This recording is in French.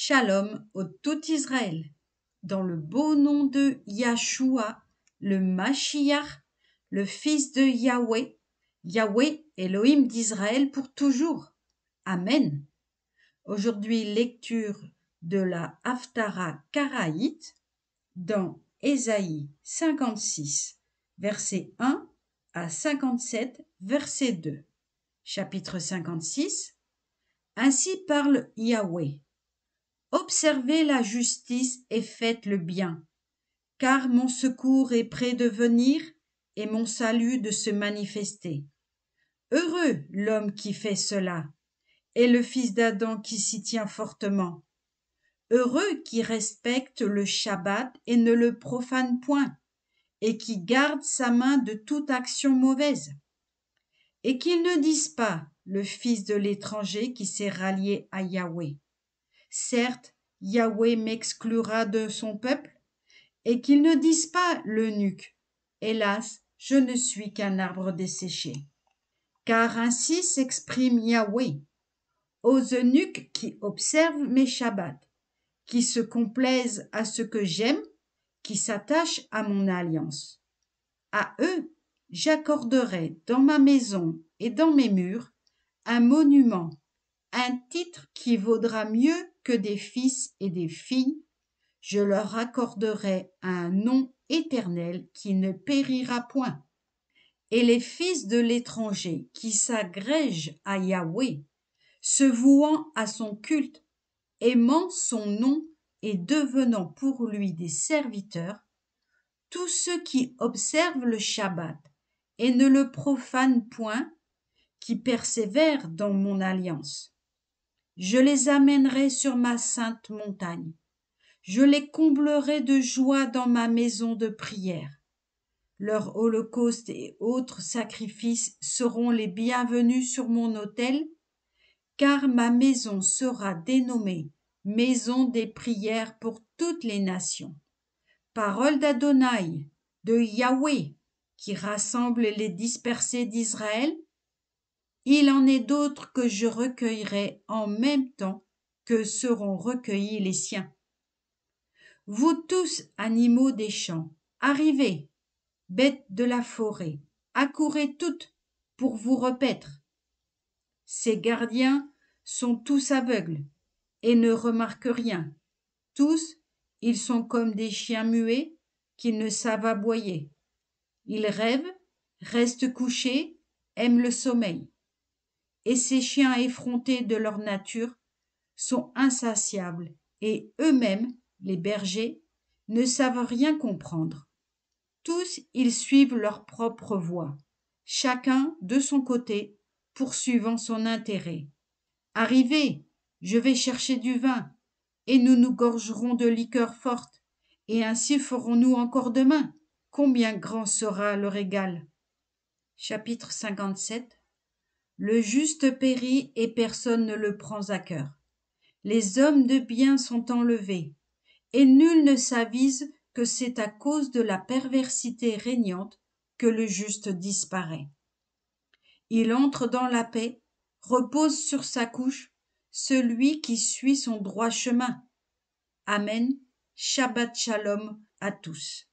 Shalom au tout Israël, dans le beau nom de Yahshua, le Mashiach, le fils de Yahweh, Yahweh, Elohim d'Israël pour toujours. Amen. Aujourd'hui, lecture de la Haftara Karaïte dans Ésaïe 56, verset 1 à 57, verset 2. Chapitre 56 Ainsi parle Yahweh observez la justice et faites le bien car mon secours est prêt de venir et mon salut de se manifester heureux l'homme qui fait cela et le fils d'adam qui s'y tient fortement heureux qui respecte le shabbat et ne le profane point et qui garde sa main de toute action mauvaise et qu'il ne dise pas le fils de l'étranger qui s'est rallié à Yahweh Certes, Yahweh m'exclura de son peuple, et qu'ils ne disent pas l'eunuque, Hélas, je ne suis qu'un arbre desséché. Car ainsi s'exprime Yahweh aux eunuques qui observent mes Shabbats, qui se complaisent à ce que j'aime, qui s'attachent à mon alliance. À eux, j'accorderai dans ma maison et dans mes murs un monument, un titre qui vaudra mieux que des fils et des filles, je leur accorderai un nom éternel qui ne périra point. Et les fils de l'étranger qui s'agrègent à Yahweh, se vouant à son culte, aimant son nom et devenant pour lui des serviteurs, tous ceux qui observent le Shabbat et ne le profanent point, qui persévèrent dans mon alliance, je les amènerai sur ma sainte montagne. Je les comblerai de joie dans ma maison de prière. Leur holocauste et autres sacrifices seront les bienvenus sur mon autel, car ma maison sera dénommée maison des prières pour toutes les nations. Parole d'Adonai, de Yahweh, qui rassemble les dispersés d'Israël, il en est d'autres que je recueillerai en même temps que seront recueillis les siens. Vous tous, animaux des champs, arrivez, bêtes de la forêt, accourez toutes pour vous repaître. Ces gardiens sont tous aveugles et ne remarquent rien. Tous, ils sont comme des chiens muets qui ne savent aboyer. Ils rêvent, restent couchés, aiment le sommeil et ces chiens effrontés de leur nature sont insatiables et eux-mêmes les bergers ne savent rien comprendre tous ils suivent leur propre voie chacun de son côté poursuivant son intérêt arrivez je vais chercher du vin et nous nous gorgerons de liqueurs fortes et ainsi ferons-nous encore demain combien grand sera le régal chapitre le juste périt et personne ne le prend à cœur. Les hommes de bien sont enlevés, et nul ne s'avise que c'est à cause de la perversité régnante que le juste disparaît. Il entre dans la paix, repose sur sa couche, celui qui suit son droit chemin. Amen. Shabbat Shalom à tous.